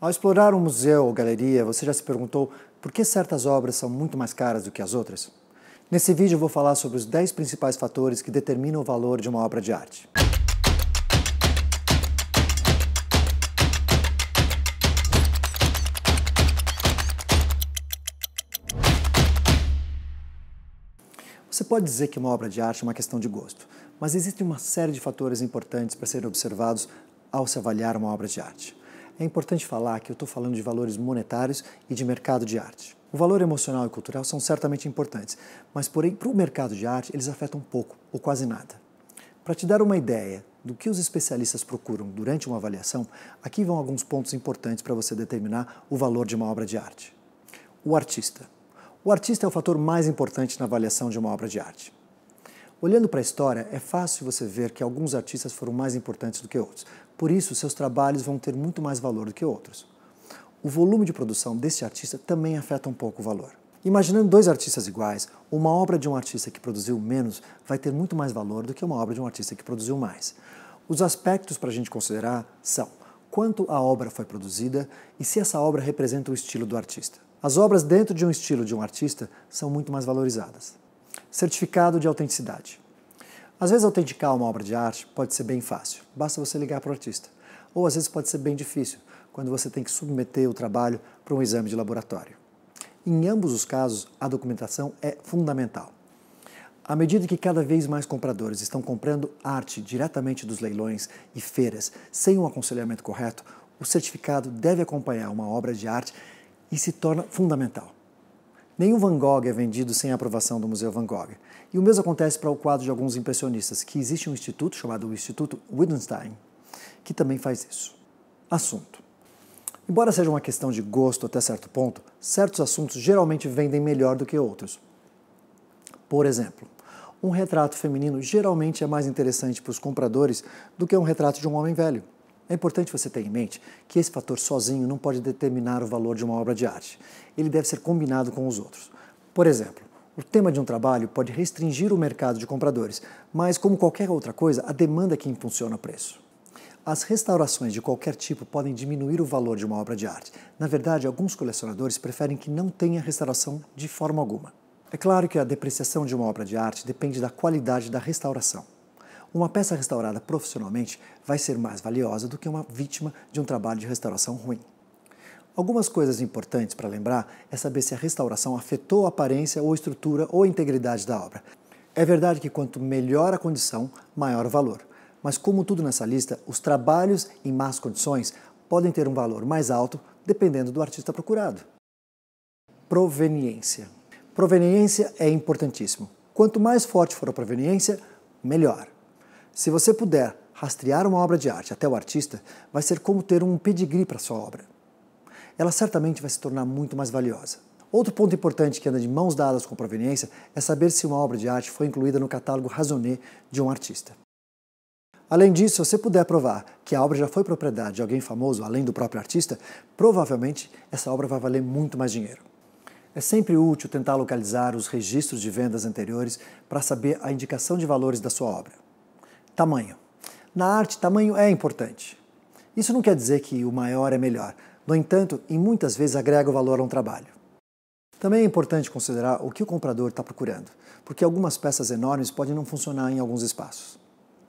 Ao explorar um museu ou galeria, você já se perguntou por que certas obras são muito mais caras do que as outras? Nesse vídeo eu vou falar sobre os 10 principais fatores que determinam o valor de uma obra de arte. Você pode dizer que uma obra de arte é uma questão de gosto, mas existe uma série de fatores importantes para serem observados ao se avaliar uma obra de arte é importante falar que eu estou falando de valores monetários e de mercado de arte. O valor emocional e cultural são certamente importantes, mas porém para o mercado de arte eles afetam pouco ou quase nada. Para te dar uma ideia do que os especialistas procuram durante uma avaliação, aqui vão alguns pontos importantes para você determinar o valor de uma obra de arte. O artista. O artista é o fator mais importante na avaliação de uma obra de arte. Olhando para a história, é fácil você ver que alguns artistas foram mais importantes do que outros. Por isso, seus trabalhos vão ter muito mais valor do que outros. O volume de produção desse artista também afeta um pouco o valor. Imaginando dois artistas iguais, uma obra de um artista que produziu menos vai ter muito mais valor do que uma obra de um artista que produziu mais. Os aspectos para a gente considerar são quanto a obra foi produzida e se essa obra representa o estilo do artista. As obras dentro de um estilo de um artista são muito mais valorizadas. Certificado de autenticidade. Às vezes, autenticar uma obra de arte pode ser bem fácil, basta você ligar para o artista. Ou às vezes pode ser bem difícil, quando você tem que submeter o trabalho para um exame de laboratório. Em ambos os casos, a documentação é fundamental. À medida que cada vez mais compradores estão comprando arte diretamente dos leilões e feiras sem um aconselhamento correto, o certificado deve acompanhar uma obra de arte e se torna fundamental. Nenhum Van Gogh é vendido sem a aprovação do Museu Van Gogh. E o mesmo acontece para o quadro de alguns impressionistas, que existe um instituto chamado Instituto Wittgenstein, que também faz isso. Assunto. Embora seja uma questão de gosto até certo ponto, certos assuntos geralmente vendem melhor do que outros. Por exemplo, um retrato feminino geralmente é mais interessante para os compradores do que um retrato de um homem velho. É importante você ter em mente que esse fator sozinho não pode determinar o valor de uma obra de arte. Ele deve ser combinado com os outros. Por exemplo, o tema de um trabalho pode restringir o mercado de compradores, mas, como qualquer outra coisa, a demanda é que impulsiona o preço. As restaurações de qualquer tipo podem diminuir o valor de uma obra de arte. Na verdade, alguns colecionadores preferem que não tenha restauração de forma alguma. É claro que a depreciação de uma obra de arte depende da qualidade da restauração. Uma peça restaurada profissionalmente vai ser mais valiosa do que uma vítima de um trabalho de restauração ruim. Algumas coisas importantes para lembrar é saber se a restauração afetou a aparência ou estrutura ou integridade da obra. É verdade que quanto melhor a condição, maior o valor. Mas como tudo nessa lista, os trabalhos em más condições podem ter um valor mais alto dependendo do artista procurado. Proveniência. Proveniência é importantíssimo. Quanto mais forte for a proveniência, melhor. Se você puder rastrear uma obra de arte até o artista, vai ser como ter um pedigree para sua obra. Ela certamente vai se tornar muito mais valiosa. Outro ponto importante que anda de mãos dadas com proveniência é saber se uma obra de arte foi incluída no catálogo raisonné de um artista. Além disso, se você puder provar que a obra já foi propriedade de alguém famoso além do próprio artista, provavelmente essa obra vai valer muito mais dinheiro. É sempre útil tentar localizar os registros de vendas anteriores para saber a indicação de valores da sua obra. Tamanho. Na arte, tamanho é importante. Isso não quer dizer que o maior é melhor. No entanto, em muitas vezes agrega valor a um trabalho. Também é importante considerar o que o comprador está procurando, porque algumas peças enormes podem não funcionar em alguns espaços.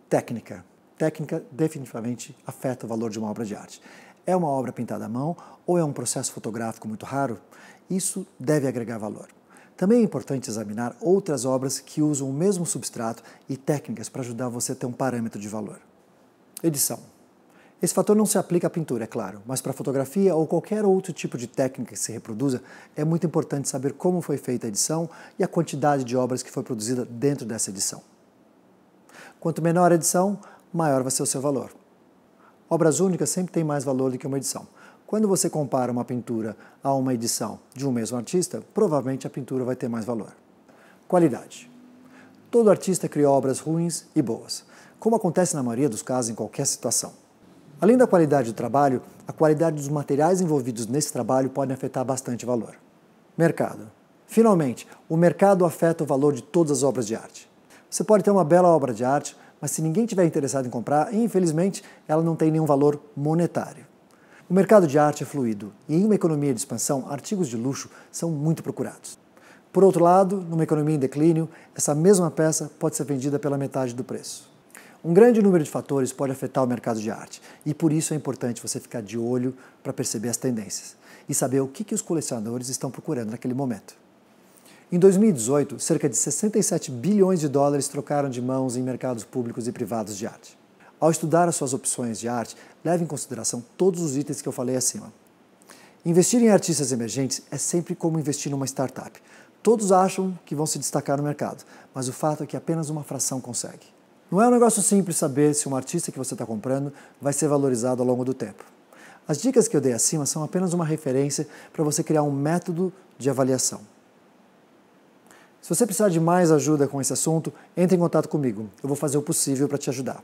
Técnica. Técnica definitivamente afeta o valor de uma obra de arte. É uma obra pintada à mão ou é um processo fotográfico muito raro? Isso deve agregar valor. Também é importante examinar outras obras que usam o mesmo substrato e técnicas para ajudar você a ter um parâmetro de valor. Edição. Esse fator não se aplica à pintura, é claro, mas para fotografia ou qualquer outro tipo de técnica que se reproduza, é muito importante saber como foi feita a edição e a quantidade de obras que foi produzida dentro dessa edição. Quanto menor a edição, maior vai ser o seu valor. Obras únicas sempre têm mais valor do que uma edição. Quando você compara uma pintura a uma edição de um mesmo artista, provavelmente a pintura vai ter mais valor. Qualidade. Todo artista cria obras ruins e boas, como acontece na maioria dos casos em qualquer situação. Além da qualidade do trabalho, a qualidade dos materiais envolvidos nesse trabalho pode afetar bastante valor. Mercado. Finalmente, o mercado afeta o valor de todas as obras de arte. Você pode ter uma bela obra de arte, mas se ninguém tiver interessado em comprar, infelizmente, ela não tem nenhum valor monetário. O mercado de arte é fluido e, em uma economia de expansão, artigos de luxo são muito procurados. Por outro lado, numa economia em declínio, essa mesma peça pode ser vendida pela metade do preço. Um grande número de fatores pode afetar o mercado de arte e por isso é importante você ficar de olho para perceber as tendências e saber o que, que os colecionadores estão procurando naquele momento. Em 2018, cerca de 67 bilhões de dólares trocaram de mãos em mercados públicos e privados de arte. Ao estudar as suas opções de arte, leve em consideração todos os itens que eu falei acima. Investir em artistas emergentes é sempre como investir numa startup. Todos acham que vão se destacar no mercado, mas o fato é que apenas uma fração consegue. Não é um negócio simples saber se um artista que você está comprando vai ser valorizado ao longo do tempo. As dicas que eu dei acima são apenas uma referência para você criar um método de avaliação. Se você precisar de mais ajuda com esse assunto, entre em contato comigo. Eu vou fazer o possível para te ajudar.